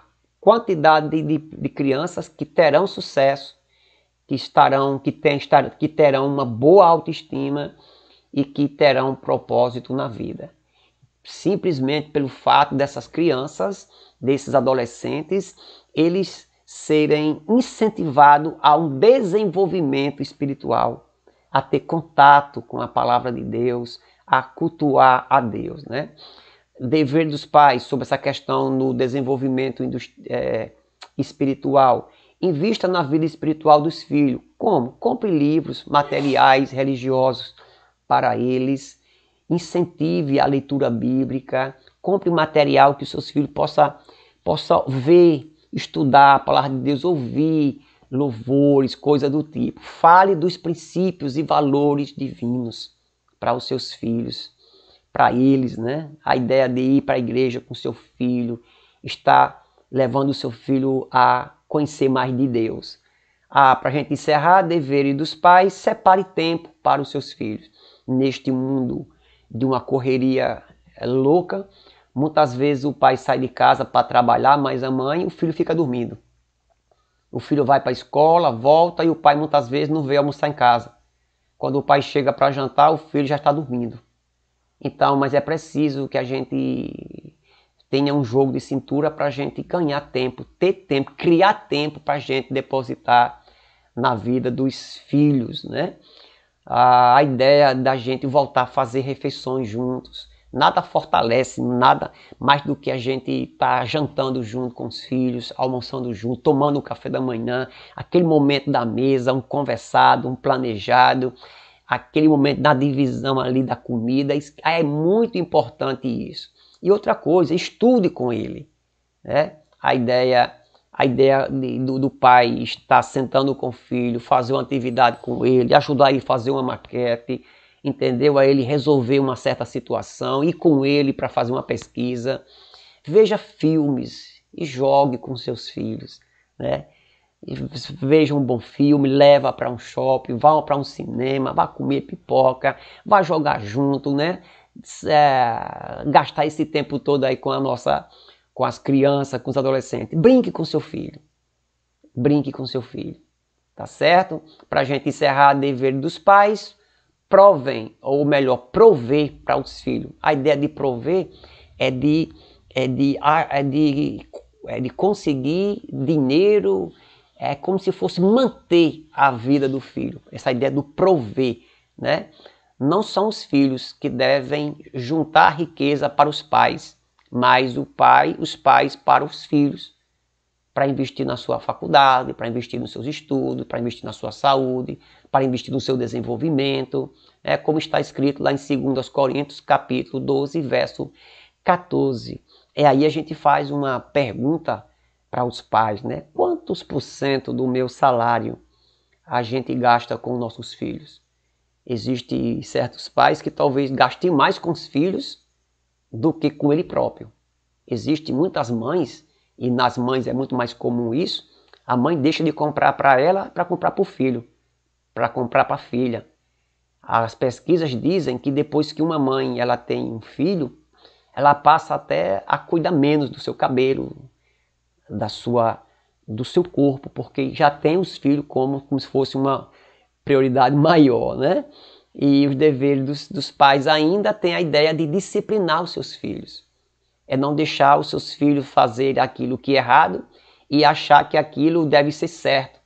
S1: quantidade de, de, crianças que terão sucesso, que estarão, que, tem, estar, que terão uma boa autoestima e que terão um propósito na vida. Simplesmente pelo fato dessas crianças, desses adolescentes, eles serem incentivados a um desenvolvimento espiritual, a ter contato com a palavra de Deus, a cultuar a Deus, né? dever dos pais sobre essa questão no desenvolvimento é, espiritual. Invista na vida espiritual dos filhos. Como? Compre livros, materiais religiosos para eles. Incentive a leitura bíblica. Compre material que os seus filhos possam possa ver, estudar a palavra de Deus, ouvir louvores, coisa do tipo. Fale dos princípios e valores divinos para os seus filhos para eles, né? A ideia de ir para a igreja com seu filho, está levando o seu filho a conhecer mais de Deus. Ah, para a gente encerrar, dever dos pais, separe tempo para os seus filhos. Neste mundo de uma correria é, louca, muitas vezes o pai sai de casa para trabalhar, mas a mãe, o filho fica dormindo. O filho vai para a escola, volta e o pai muitas vezes não vê almoçar em casa. Quando o pai chega para jantar, o filho já está dormindo. Então, mas é preciso que a gente tenha um jogo de cintura para a gente ganhar tempo, ter tempo, criar tempo para a gente depositar na vida dos filhos, né? A, a ideia da gente voltar a fazer refeições juntos, nada fortalece, nada mais do que a gente estar tá jantando junto com os filhos, almoçando junto, tomando o café da manhã, aquele momento da mesa, um conversado, um planejado aquele momento da divisão ali da comida. Ah, é muito importante isso. E outra coisa, estude com ele. Né? A ideia, a ideia de, do, do, pai estar sentando com o filho, fazer uma atividade com ele, ajudar ele a fazer uma maquete, entendeu? A ele resolver uma certa situação, ir com ele para fazer uma pesquisa. Veja filmes e jogue com seus filhos. Né? veja um bom filme, leva para um shopping, vá para um cinema, vá comer pipoca, vá jogar junto, né? É, gastar esse tempo todo aí com a nossa, com as crianças, com os adolescentes. Brinque com seu filho, brinque com seu filho, tá certo? Para a gente encerrar, dever dos pais, provem ou melhor, prover para os filhos. A ideia de prover é de é de, é de, é de conseguir dinheiro, é como se fosse manter a vida do filho, essa ideia do prover, né? Não são os filhos que devem juntar riqueza para os pais, mas o pai, os pais para os filhos, para investir na sua faculdade, para investir nos seus estudos, para investir na sua saúde, para investir no seu desenvolvimento, é como está escrito lá em 2 Coríntios, capítulo 12, verso 14. É aí a gente faz uma pergunta para os pais, né? Quantos por cento do meu salário a gente gasta com nossos filhos? Existem certos pais que talvez gastem mais com os filhos do que com ele próprio. Existem muitas mães, e nas mães é muito mais comum isso, a mãe deixa de comprar para ela para comprar para o filho, para comprar para a filha. As pesquisas dizem que depois que uma mãe ela tem um filho, ela passa até a cuidar menos do seu cabelo, da sua do seu corpo, porque já tem os filhos como, como se fosse uma prioridade maior, né? E os deveres dos, dos pais ainda tem a ideia de disciplinar os seus filhos. É não deixar os seus filhos fazer aquilo que é errado e achar que aquilo deve ser certo.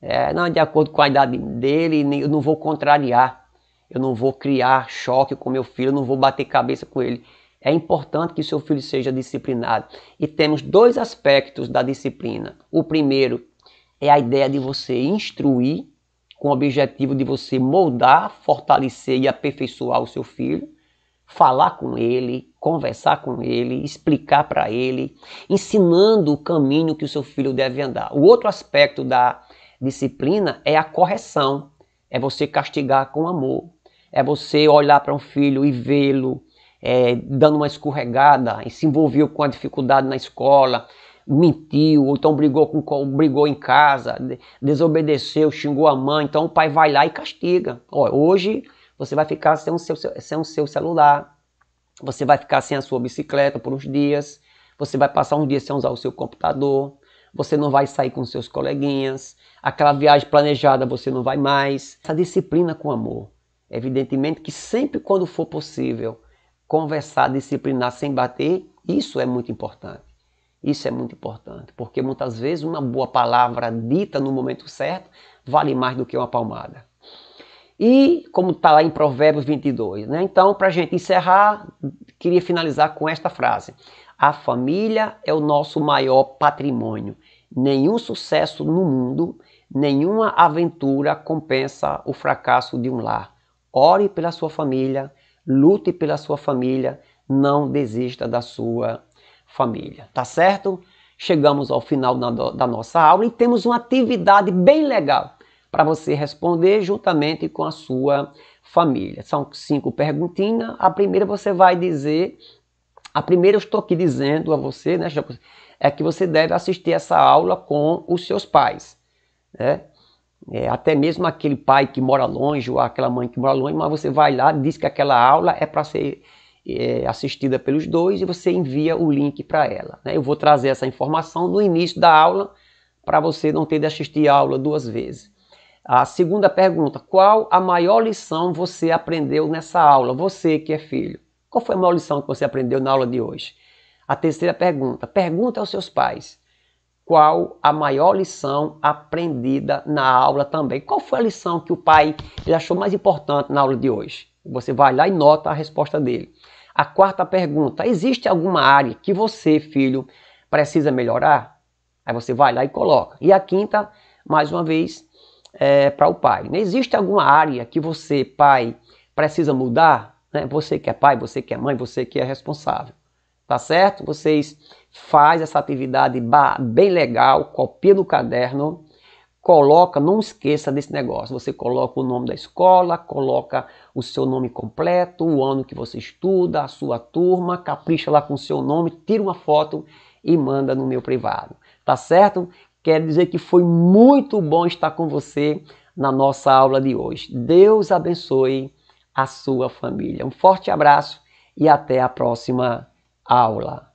S1: É, não, é de acordo com a idade dele, eu não vou contrariar. Eu não vou criar choque com meu filho, eu não vou bater cabeça com ele. É importante que seu filho seja disciplinado. E temos dois aspectos da disciplina. O primeiro é a ideia de você instruir, com o objetivo de você moldar, fortalecer e aperfeiçoar o seu filho. Falar com ele, conversar com ele, explicar para ele, ensinando o caminho que o seu filho deve andar. O outro aspecto da disciplina é a correção. É você castigar com amor. É você olhar para um filho e vê-lo é, dando uma escorregada, se envolveu com a dificuldade na escola, mentiu, ou então brigou, com, brigou em casa, desobedeceu, xingou a mãe, então o pai vai lá e castiga. Ó, hoje você vai ficar sem o, seu, sem o seu celular, você vai ficar sem a sua bicicleta por uns dias, você vai passar um dia sem usar o seu computador, você não vai sair com seus coleguinhas, aquela viagem planejada você não vai mais. Essa disciplina com amor. Evidentemente que sempre quando for possível, conversar, disciplinar sem bater, isso é muito importante. Isso é muito importante, porque muitas vezes uma boa palavra dita no momento certo vale mais do que uma palmada. E como está lá em Provérbios 22, né? Então, para a gente encerrar, queria finalizar com esta frase: A família é o nosso maior patrimônio. Nenhum sucesso no mundo, nenhuma aventura compensa o fracasso de um lar. Ore pela sua família lute pela sua família, não desista da sua família, tá certo? Chegamos ao final da nossa aula e temos uma atividade bem legal para você responder juntamente com a sua família. São cinco perguntinhas. A primeira você vai dizer, a primeira eu estou aqui dizendo a você, né, é que você deve assistir essa aula com os seus pais, né? É, até mesmo aquele pai que mora longe ou aquela mãe que mora longe, mas você vai lá, diz que aquela aula é para ser é, assistida pelos dois e você envia o link para ela. Né? Eu vou trazer essa informação no início da aula para você não ter de assistir a aula duas vezes. A segunda pergunta: qual a maior lição você aprendeu nessa aula? Você que é filho, qual foi a maior lição que você aprendeu na aula de hoje? A terceira pergunta: pergunta aos seus pais qual a maior lição aprendida na aula também. Qual foi a lição que o pai ele achou mais importante na aula de hoje? Você vai lá e nota a resposta dele. A quarta pergunta: existe alguma área que você, filho, precisa melhorar? Aí você vai lá e coloca. E a quinta, mais uma vez, é para o pai. Existe alguma área que você, pai, precisa mudar? Né? Você que é pai, você que é mãe, você que é responsável tá certo? Vocês faz essa atividade bem legal, copia no caderno, coloca, não esqueça desse negócio. Você coloca o nome da escola, coloca o seu nome completo, o ano que você estuda, a sua turma, capricha lá com o seu nome, tira uma foto e manda no meu privado. Tá certo? Quero dizer que foi muito bom estar com você na nossa aula de hoje. Deus abençoe a sua família. Um forte abraço e até a próxima aula.